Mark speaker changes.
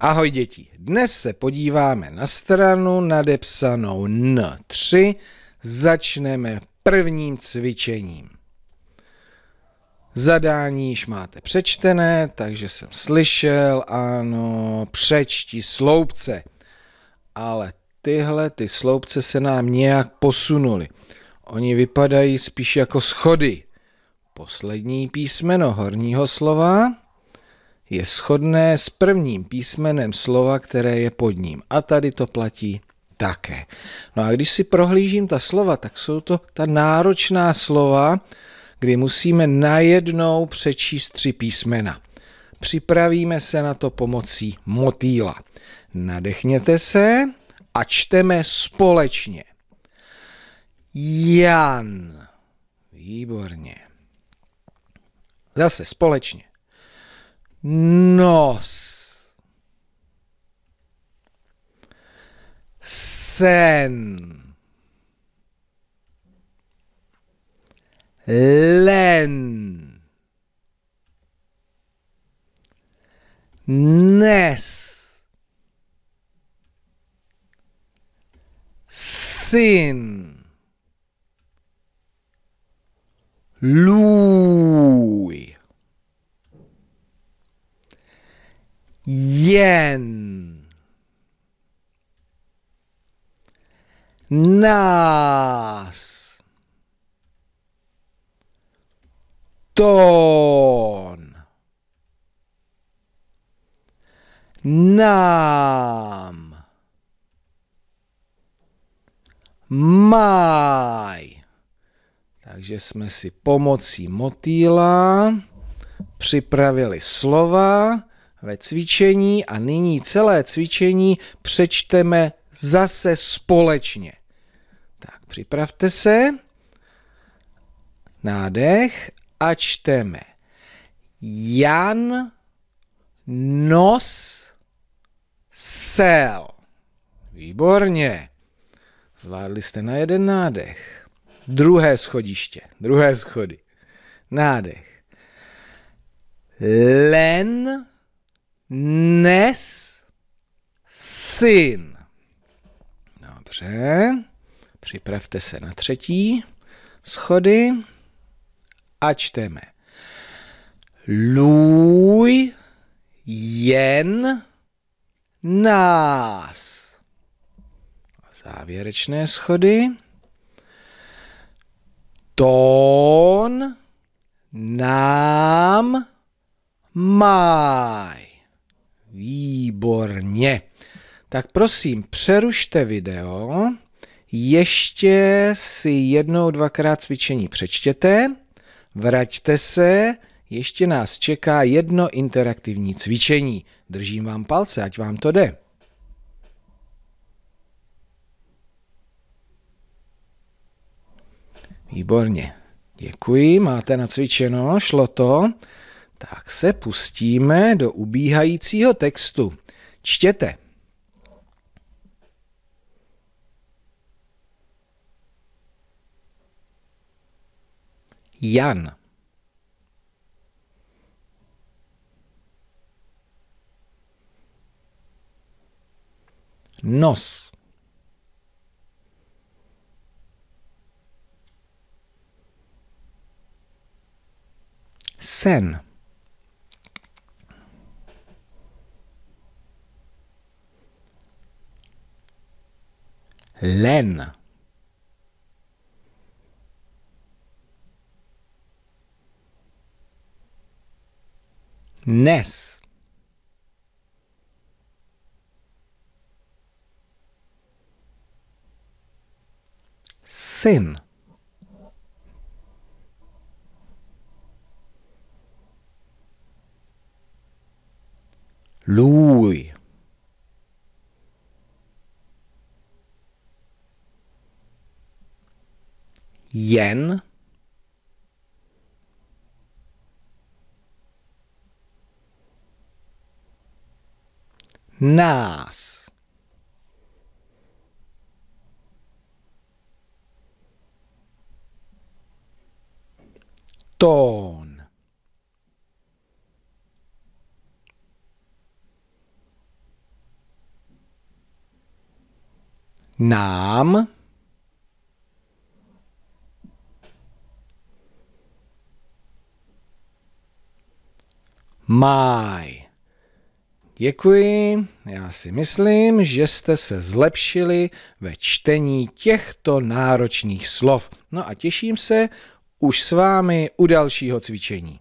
Speaker 1: Ahoj děti, dnes se podíváme na stranu nadepsanou N3. Začneme prvním cvičením. Zadání již máte přečtené, takže jsem slyšel, ano, přečti sloupce. Ale tyhle ty sloupce se nám nějak posunuly. Oni vypadají spíš jako schody. Poslední písmeno horního slova je shodné s prvním písmenem slova, které je pod ním. A tady to platí také. No a když si prohlížím ta slova, tak jsou to ta náročná slova, kdy musíme najednou přečíst tři písmena. Připravíme se na to pomocí motýla. Nadechněte se a čteme společně. Jan. Výborně. Zase společně. nos sen len nes sin lu bien. Nas. Ton. Nam. Maj. Takže jsme si pomocí motýla připravili slova, ve cvičení a nyní celé cvičení přečteme zase společně. Tak připravte se. Nádech a čteme. Jan nos sel. Výborně. Zvládli jste na jeden nádech. Druhé schodiště, druhé schody. Nádech. Len nes syn. Dobře, připravte se na třetí schody a čteme. Lůj jen nás. Závěrečné schody. Tón nám má. Výborně. Tak prosím, přerušte video, ještě si jednou, dvakrát cvičení přečtěte, vraťte se, ještě nás čeká jedno interaktivní cvičení. Držím vám palce, ať vám to jde. Výborně. Děkuji, máte nacvičeno, šlo to. Tak se pustíme do ubíhajícího textu. Čtěte. Jan. Nos. Sen. Len. Ness. Sin. Lui. yen, nas. Ton. Nam. my. Děkuji, já si myslím, že jste se zlepšili ve čtení těchto náročných slov. No a těším se už s vámi u dalšího cvičení.